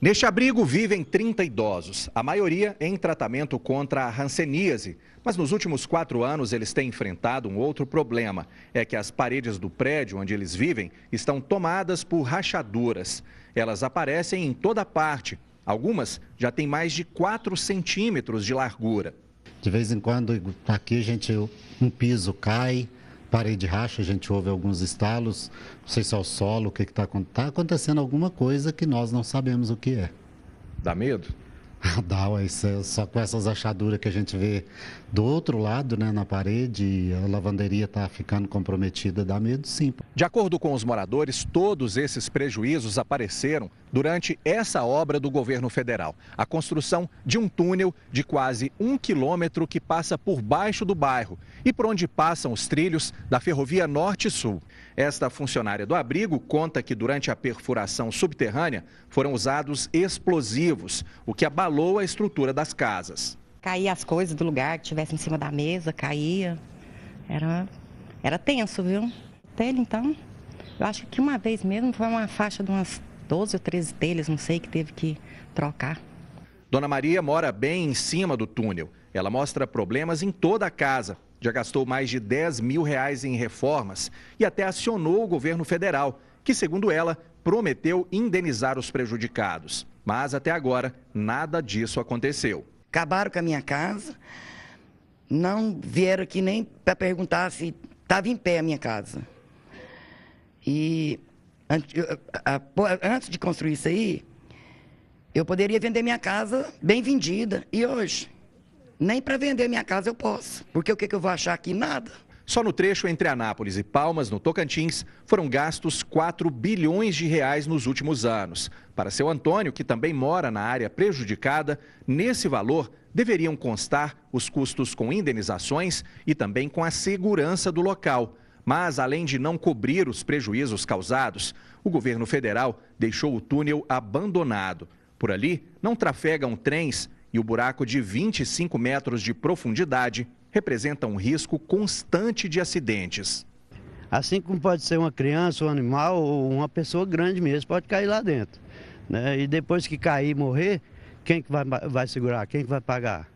Neste abrigo vivem 30 idosos, a maioria em tratamento contra a ranceníase. Mas nos últimos quatro anos eles têm enfrentado um outro problema: é que as paredes do prédio onde eles vivem estão tomadas por rachaduras. Elas aparecem em toda parte. Algumas já têm mais de 4 centímetros de largura. De vez em quando, tá aqui, gente, um piso cai, parede racha, a gente ouve alguns estalos, não sei se é o solo, o que está que Está tá acontecendo, alguma coisa que nós não sabemos o que é. Dá medo? Dá, isso, só com essas achaduras que a gente vê do outro lado, né, na parede, a lavanderia está ficando comprometida, dá medo sim. De acordo com os moradores, todos esses prejuízos apareceram durante essa obra do governo federal. A construção de um túnel de quase um quilômetro que passa por baixo do bairro e por onde passam os trilhos da Ferrovia Norte-Sul. Esta funcionária do abrigo conta que durante a perfuração subterrânea foram usados explosivos, o que abalou abalou a estrutura das casas. Caía as coisas do lugar que tivesse em cima da mesa, caía. Era, era tenso, viu? Telha, então, eu acho que uma vez mesmo foi uma faixa de umas 12 ou 13 telhas, não sei, que teve que trocar. Dona Maria mora bem em cima do túnel. Ela mostra problemas em toda a casa. Já gastou mais de 10 mil reais em reformas e até acionou o governo federal, que, segundo ela, prometeu indenizar os prejudicados. Mas até agora, nada disso aconteceu. Acabaram com a minha casa, não vieram aqui nem para perguntar se estava em pé a minha casa. E antes de construir isso aí, eu poderia vender minha casa bem vendida. E hoje, nem para vender minha casa eu posso. Porque o que, que eu vou achar aqui? Nada. Só no trecho entre Anápolis e Palmas, no Tocantins, foram gastos 4 bilhões de reais nos últimos anos. Para seu Antônio, que também mora na área prejudicada, nesse valor deveriam constar os custos com indenizações e também com a segurança do local. Mas, além de não cobrir os prejuízos causados, o governo federal deixou o túnel abandonado. Por ali, não trafegam trens e o buraco de 25 metros de profundidade representa um risco constante de acidentes. Assim como pode ser uma criança, um animal ou uma pessoa grande mesmo, pode cair lá dentro. Né? E depois que cair e morrer, quem que vai, vai segurar? Quem que vai pagar?